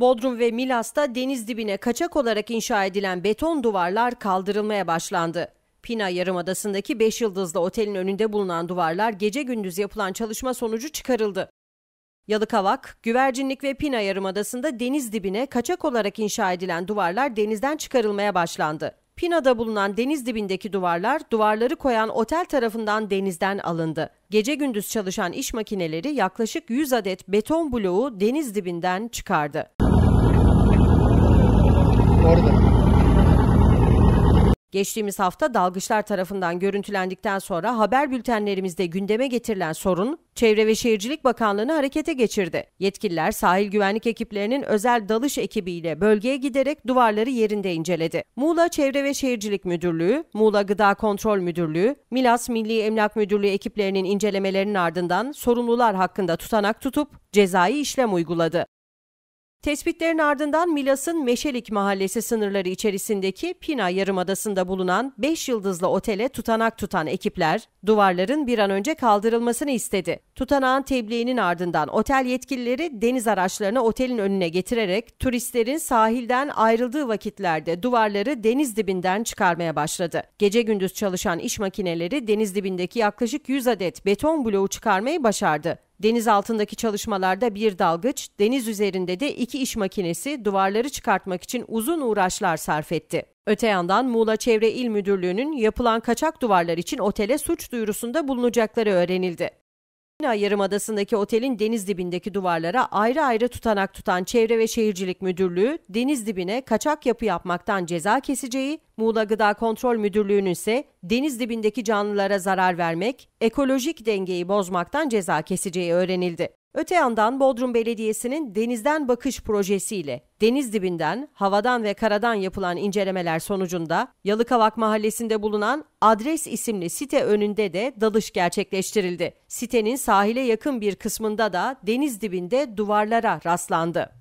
Bodrum ve Milas'ta deniz dibine kaçak olarak inşa edilen beton duvarlar kaldırılmaya başlandı. Pina Yarımadası'ndaki 5 yıldızlı otelin önünde bulunan duvarlar gece gündüz yapılan çalışma sonucu çıkarıldı. Yalıkavak, Güvercinlik ve Pina Yarımadası'nda deniz dibine kaçak olarak inşa edilen duvarlar denizden çıkarılmaya başlandı. Pina'da bulunan deniz dibindeki duvarlar, duvarları koyan otel tarafından denizden alındı. Gece gündüz çalışan iş makineleri yaklaşık 100 adet beton bloğu deniz dibinden çıkardı orada. Geçtiğimiz hafta dalgıçlar tarafından görüntülendikten sonra haber bültenlerimizde gündeme getirilen sorun Çevre ve Şehircilik Bakanlığı'nı harekete geçirdi. Yetkililer sahil güvenlik ekiplerinin özel dalış ekibiyle bölgeye giderek duvarları yerinde inceledi. Muğla Çevre ve Şehircilik Müdürlüğü, Muğla Gıda Kontrol Müdürlüğü, Milas Milli Emlak Müdürlüğü ekiplerinin incelemelerinin ardından sorumlular hakkında tutanak tutup cezai işlem uyguladı. Tespitlerin ardından Milas'ın Meşelik Mahallesi sınırları içerisindeki Pina Yarımadası'nda bulunan 5 yıldızlı otele tutanak tutan ekipler, duvarların bir an önce kaldırılmasını istedi. Tutanağın tebliğinin ardından otel yetkilileri deniz araçlarını otelin önüne getirerek turistlerin sahilden ayrıldığı vakitlerde duvarları deniz dibinden çıkarmaya başladı. Gece gündüz çalışan iş makineleri deniz dibindeki yaklaşık 100 adet beton bloğu çıkarmayı başardı. Deniz altındaki çalışmalarda bir dalgıç, deniz üzerinde de iki iş makinesi duvarları çıkartmak için uzun uğraşlar sarf etti. Öte yandan Muğla Çevre İl Müdürlüğü'nün yapılan kaçak duvarlar için otele suç duyurusunda bulunacakları öğrenildi. Marina Yarımadası'ndaki otelin deniz dibindeki duvarlara ayrı ayrı tutanak tutan Çevre ve Şehircilik Müdürlüğü deniz dibine kaçak yapı yapmaktan ceza keseceği, Muğla Gıda Kontrol Müdürlüğü'nün ise deniz dibindeki canlılara zarar vermek, ekolojik dengeyi bozmaktan ceza keseceği öğrenildi. Öte yandan Bodrum Belediyesi'nin denizden bakış projesiyle deniz dibinden, havadan ve karadan yapılan incelemeler sonucunda Yalıkavak Mahallesi'nde bulunan Adres isimli site önünde de dalış gerçekleştirildi. Sitenin sahile yakın bir kısmında da deniz dibinde duvarlara rastlandı.